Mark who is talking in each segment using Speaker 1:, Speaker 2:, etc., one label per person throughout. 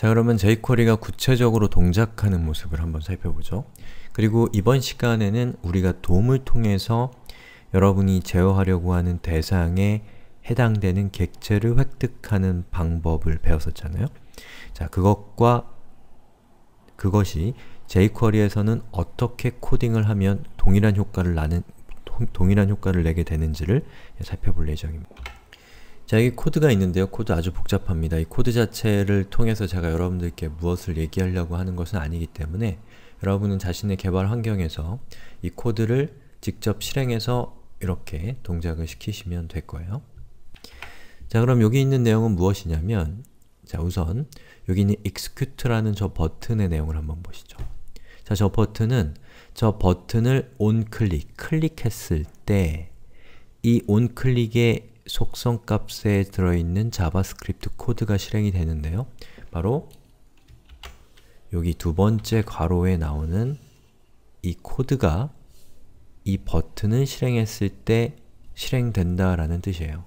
Speaker 1: 자 그러면 jQuery가 구체적으로 동작하는 모습을 한번 살펴보죠. 그리고 이번 시간에는 우리가 도움을 통해서 여러분이 제어하려고 하는 대상에 해당되는 객체를 획득하는 방법을 배웠었잖아요. 자, 그것과 그것이 jQuery에서는 어떻게 코딩을 하면 동일한 효과를 나는 동일한 효과를 내게 되는지를 살펴볼 예정입니다. 자 여기 코드가 있는데요. 코드 아주 복잡합니다. 이 코드 자체를 통해서 제가 여러분들께 무엇을 얘기하려고 하는 것은 아니기 때문에 여러분은 자신의 개발 환경에서 이 코드를 직접 실행해서 이렇게 동작을 시키시면 될 거예요. 자 그럼 여기 있는 내용은 무엇이냐면 자 우선 여기 있는 execute라는 저 버튼의 내용을 한번 보시죠. 자저 버튼은 저 버튼을 onClick, 클릭했을 때 이 onClick의 속성 값에 들어있는 자바스크립트 코드가 실행이 되는데요. 바로 여기 두 번째 괄호에 나오는 이 코드가 이 버튼을 실행했을 때 실행된다라는 뜻이에요.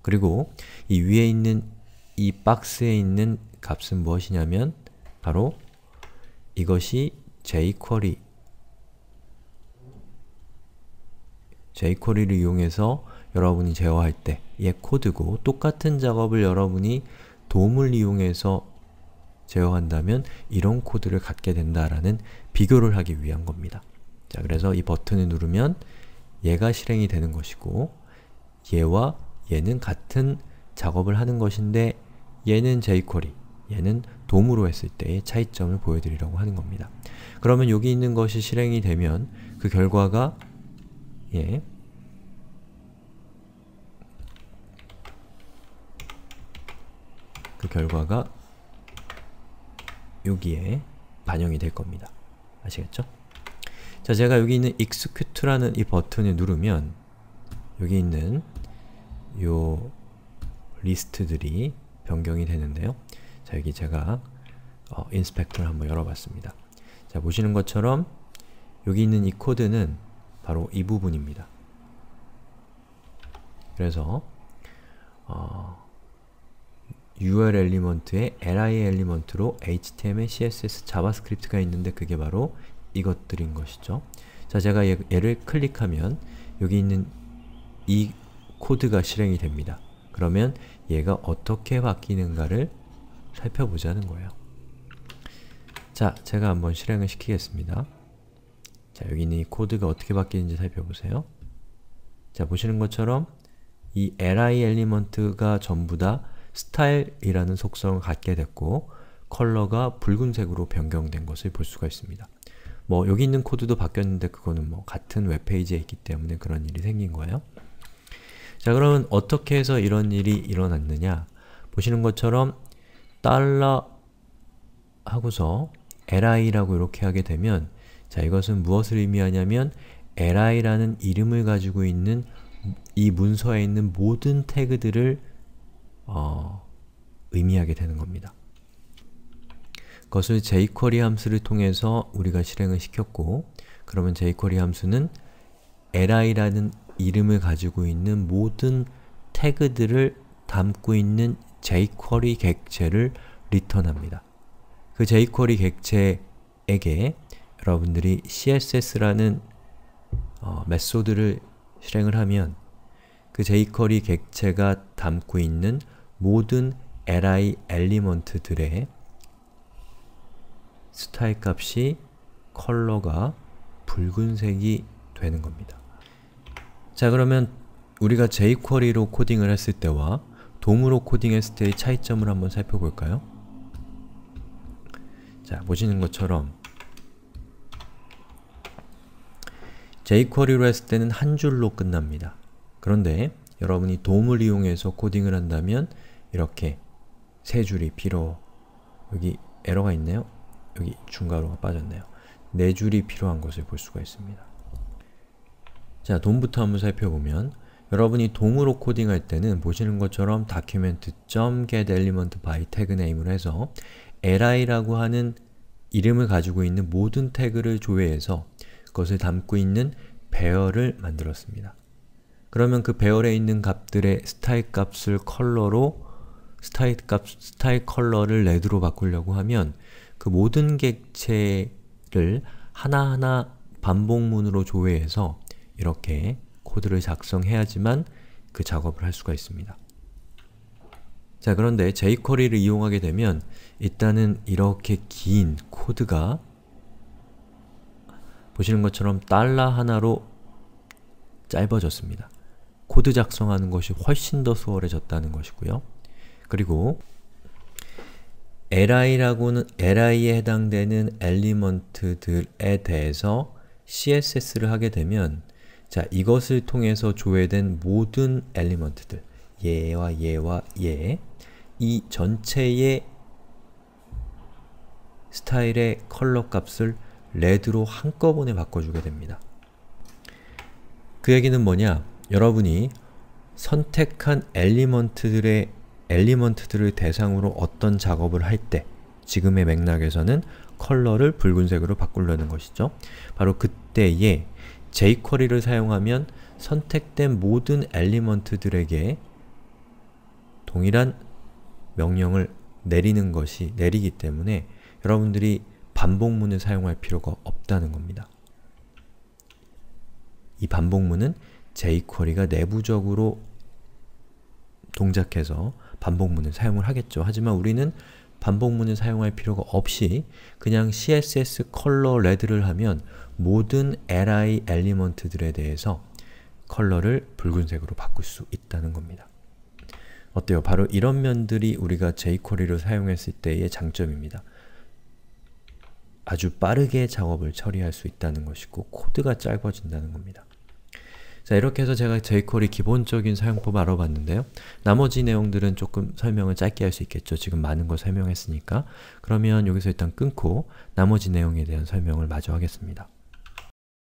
Speaker 1: 그리고 이 위에 있는 이 박스에 있는 값은 무엇이냐면 바로 이것이 jQuery jQuery를 이용해서 여러분이 제어할 때 얘 코드고 똑같은 작업을 여러분이 도움을 이용해서 제어한다면 이런 코드를 갖게 된다라는 비교를 하기 위한 겁니다. 자, 그래서 이 버튼을 누르면 얘가 실행이 되는 것이고 얘와 얘는 같은 작업을 하는 것인데 얘는 jQuery, 얘는 돔으로 했을 때의 차이점을 보여드리려고 하는 겁니다. 그러면 여기 있는 것이 실행이 되면 그 결과가 예, 그 결과가 여기에 반영이 될 겁니다. 아시겠죠? 자, 제가 여기 있는 execute라는 이 버튼을 누르면 여기 있는 요 리스트들이 변경이 되는데요. 자, 여기 제가 어, 인스펙터를 한번 열어봤습니다. 자, 보시는 것처럼 여기 있는 이 코드는 바로 이 부분입니다. 그래서 어, UL 엘리먼트에 li 엘리먼트로 html, css, 자바스크립트가 있는데 그게 바로 이것들인 것이죠. 자, 제가 얘, 를 클릭하면 여기 있는 이 코드가 실행이 됩니다. 그러면 얘가 어떻게 바뀌는가를 살펴보자는 거예요. 자, 제가 한번 실행을 시키겠습니다. 자, 여기 있는 이 코드가 어떻게 바뀌는지 살펴보세요. 자, 보시는 것처럼 이 li 엘리먼트가 전부 다 스타일이라는 속성을 갖게 됐고 컬러가 붉은색으로 변경된 것을 볼 수가 있습니다. 뭐 여기 있는 코드도 바뀌었는데 그거는 뭐 같은 웹페이지에 있기 때문에 그런 일이 생긴 거예요. 자 그러면 어떻게 해서 이런 일이 일어났느냐 보시는 것처럼 달러 하고서 li라고 이렇게 하게 되면 자 이것은 무엇을 의미하냐면 li라는 이름을 가지고 있는 이 문서에 있는 모든 태그들을 어, 의미하게 되는 겁니다. 그것을 jQuery 함수를 통해서 우리가 실행을 시켰고 그러면 jQuery 함수는 li라는 이름을 가지고 있는 모든 태그들을 담고 있는 jQuery 객체를 리턴합니다. 그 jQuery 객체에게 여러분들이 css라는 어, 메소드를 실행을 하면 그 jQuery 객체가 담고 있는 모든 li 엘리먼트들의 스타일 값이 컬러가 붉은색이 되는 겁니다. 자 그러면 우리가 jQuery로 코딩을 했을 때와 돔으로 코딩했을 때의 차이점을 한번 살펴볼까요? 자, 보시는 것처럼 jQuery로 했을 때는 한 줄로 끝납니다. 그런데 여러분이 돔을 이용해서 코딩을 한다면 이렇게 세 줄이 필요 여기 에러가 있네요. 여기 중괄호가 빠졌네요. 네 줄이 필요한 것을 볼 수가 있습니다. 자, 돈부터 한번 살펴보면 여러분이 동으로 코딩할 때는 보시는 것처럼 document.getElementBy 태그 name을 해서 li라고 하는 이름을 가지고 있는 모든 태그를 조회해서 그것을 담고 있는 배열을 만들었습니다. 그러면 그 배열에 있는 값들의 스타일 값을 컬러로 스타일 값, 스타일 컬러를 레드로 바꾸려고 하면 그 모든 객체를 하나하나 반복문으로 조회해서 이렇게 코드를 작성해야지만 그 작업을 할 수가 있습니다. 자 그런데 jQuery를 이용하게 되면 일단은 이렇게 긴 코드가 보시는 것처럼 달러 하나로 짧아졌습니다. 코드 작성하는 것이 훨씬 더 수월해졌다는 것이고요. 그리고 li라고는 li에 해당되는 엘리먼트들에 대해서 css를 하게 되면 자, 이것을 통해서 조회된 모든 엘리먼트들 얘와 얘와 얘이 예, 전체의 스타일의 컬러 값을 레드로 한꺼번에 바꿔주게 됩니다. 그 얘기는 뭐냐? 여러분이 선택한 엘리먼트들의 엘리먼트들을 대상으로 어떤 작업을 할 때 지금의 맥락에서는 컬러를 붉은색으로 바꾸려는 것이죠. 바로 그때에 jQuery를 사용하면 선택된 모든 엘리먼트들에게 동일한 명령을 내리는 것이 내리기 때문에 여러분들이 반복문을 사용할 필요가 없다는 겁니다. 이 반복문은 jQuery가 내부적으로 동작해서 반복문을 사용을 하겠죠. 하지만 우리는 반복문을 사용할 필요가 없이 그냥 css color red를 하면 모든 li 엘리먼트들에 대해서 컬러를 붉은색으로 바꿀 수 있다는 겁니다. 어때요? 바로 이런 면들이 우리가 jQuery를 사용했을 때의 장점입니다. 아주 빠르게 작업을 처리할 수 있다는 것이고 코드가 짧아진다는 겁니다. 자 이렇게 해서 제가 jQuery 기본적인 사용법 알아봤는데요. 나머지 내용들은 조금 설명을 짧게 할 수 있겠죠. 지금 많은 걸 설명했으니까. 그러면 여기서 일단 끊고 나머지 내용에 대한 설명을 마저 하겠습니다.